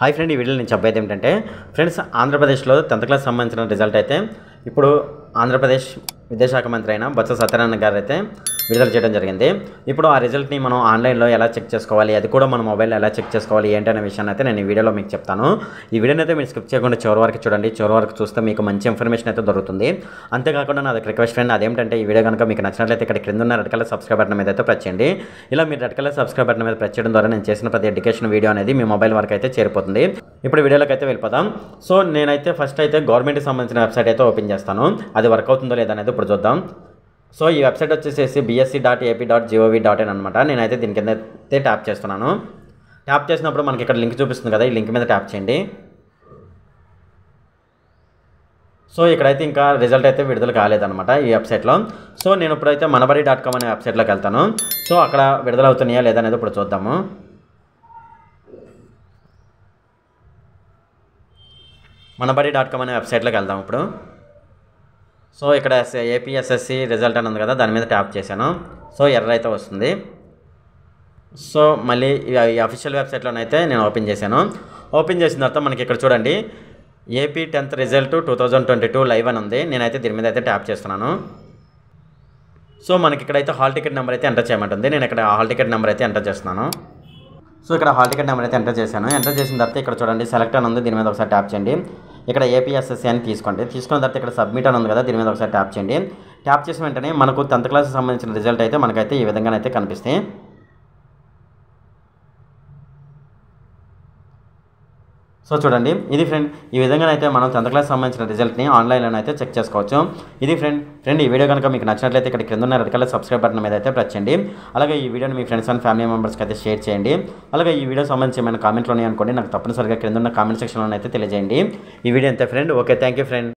hi friend ఈ వీడియోలో నేను చెప్పేది ఏంటంటే ఫ్రెండ్స్ ఆంధ్రప్రదేశ్లో టెన్త్ క్లాస్ సంబంధించిన రిజల్ట్ అయితే ఇప్పుడు ఆంధ్రప్రదేశ్ విద్యాశాఖ మంత్రి అయిన బొత్స సత్యనారాయణ గారు అయితే విడుదల చేయడం జరిగింది ఇప్పుడు ఆ రిజల్ట్ని మనం ఆన్లైన్లో ఎలా చెక్ చేసుకోవాలి అది కూడా మన మొబైల్ ఎలా చెక్ చేసుకోవాలి ఏంటనే విషయాన్ని అయితే నేను ఈ వీడియోలో మీకు చెప్తాను ఈ వీడియోని అయితే మీరు స్కిప్ చేయకుండా చివరి వరకు చూడండి చివరి వరకు చూస్తే మీకు మంచి ఇన్ఫర్మేషన్ అయితే దొరుకుతుంది అంతేకాకుండా నా దగ్గర రిక్వెస్ట్ ఫ్రెండ్ అదేంటంటే ఈ వీడియో కనుక మీకు నచ్చినట్లయితే ఇక్కడ క్రింద ఉన్న రెడ్ కలర్ సబ్స్క్రైబ్ బటన్ మీద అయితే ప్రెస్ చేయండి ఇలా మీరు రెడ్ కలర్ సబ్స్క్రైబ్ బటన్ మీద ప్రెస్ చేయడం ద్వారా నేను చేసిన ప్రతి ఎడ్యుకేషన్ వీడియో అనేది మీ మొబైల్ వరకు అయితే చేరిపోతుంది ఇప్పుడు వీడియోలోకి అయితే వెళ్ళిపోదాం సో నేనైతే ఫస్ట్ అయితే గవర్నమెంట్కి సంబంధించిన వెబ్సైట్ అయితే ఓపెన్ చేస్తాను అది వర్క్ అవుతుందో లేదనేది ఇప్పుడు చూద్దాం సో ఈ వెబ్సైట్ వచ్చేసి BSC dot AP dot GOV dot in అనమాట నేనైతే దీని కింద అయితే ట్యాప్ చేస్తున్నాను ట్యాప్ చేసినప్పుడు మనకి ఇక్కడ లింక్ చూపిస్తుంది కదా ఈ లింక్ మీద ట్యాప్ చేయండి సో ఇక్కడైతే ఇంకా రిజల్ట్ అయితే విడుదల కాలేదనమాట ఈ వెబ్సైట్లో సో నేను ఇప్పుడైతే మనబడి డాట్ కామ్ అనే వెబ్సైట్లోకి వెళ్తాను సో అక్కడ విడుదలవుతున్నాయా లేదనేది ఇప్పుడు చూద్దాము మనబడి డాట్ కామ్ అనే వెబ్సైట్లోకి వెళ్దాం ఇప్పుడు సో ఇక్కడ ఏపీఎస్ఎస్సి రిజల్ట్ అని ఉంది కదా దాని మీద ట్యాప్ చేశాను సో ఎర్ర అయితే వస్తుంది సో మళ్ళీ ఈ అఫీషియల్ వెబ్సైట్లోనైతే నేను ఓపెన్ చేశాను ఓపెన్ చేసిన తర్వాత మనకి ఇక్కడ చూడండి AP tenth result two thousand twenty two live అని ఉంది నేనైతే దీని మీద అయితే ట్యాప్ చేస్తున్నాను సో మనకి ఇక్కడైతే హాల్ టికెట్ నెంబర్ అయితే ఎంటర్ చేయమంటుంది నేను ఇక్కడ హాల్ టికెట్ నెంబర్ అయితే ఎంటర్ చేస్తున్నాను సో ఇక్కడ హాల్ టికెట్ నెంబర్ అయితే ఎంటర్ చేశాను ఎంటర్ చేసిన తర్వాత ఇక్కడ చూడండి సెలెక్ట్ అని ఉంది దీని మీద ఒకసారి ట్యాప్ చేయండి ఇక్కడ ఏపీఎస్ఎస్సి అని తీసుకోండి తీసుకున్న తర్వాత ఇక్కడ సబ్మిట్ అని ఉంది కదా దీని మీద ఒకసారి ట్యాప్ చేయండి ట్యాప్ చేసిన వెంటనే మనకు టెన్త్ క్లాస్కి సంబంధించిన రిజల్ట్ అయితే మనకైతే ఈ విధంగానైతే కనిపిస్తాయి సో చూడండి ఇది ఫ్రెండ్ ఈ విధంగా అయితే మనం టెన్త్ క్లాస్ సంబంధించిన రిజల్ట్ని ఆన్లైన్లో అయితే చెక్ చేసుకోవచ్చు ఇది ఫ్రెండ్ ఫ్రెండ్ ఈ వీడియో కనుక మీకు నచ్చినట్లయితే ఇక్కడ కింద ఉన్న రెడ్ కలర్ సబ్స్క్రైబ్ బటన్ మీద అయితే ప్రెస్ అలాగే ఈ వీడియోని మీ ఫ్రెండ్స్ అండ్ ఫ్యామిలీ మెంబర్స్కి అయితే షేర్ చేయండి అలాగే ఈ వీడియో సంబంధించి ఏమైనా కామెంట్లు ఉన్నాయనుకోండి నాకు తప్పనిసరిగా క్రింద ఉన్న కామెంట్ సెక్షన్లో అయితే తెలియజేయండి ఈ వీడియో అంతే ఫ్రెండ్ ఓకే థ్యాంక్ ఫ్రెండ్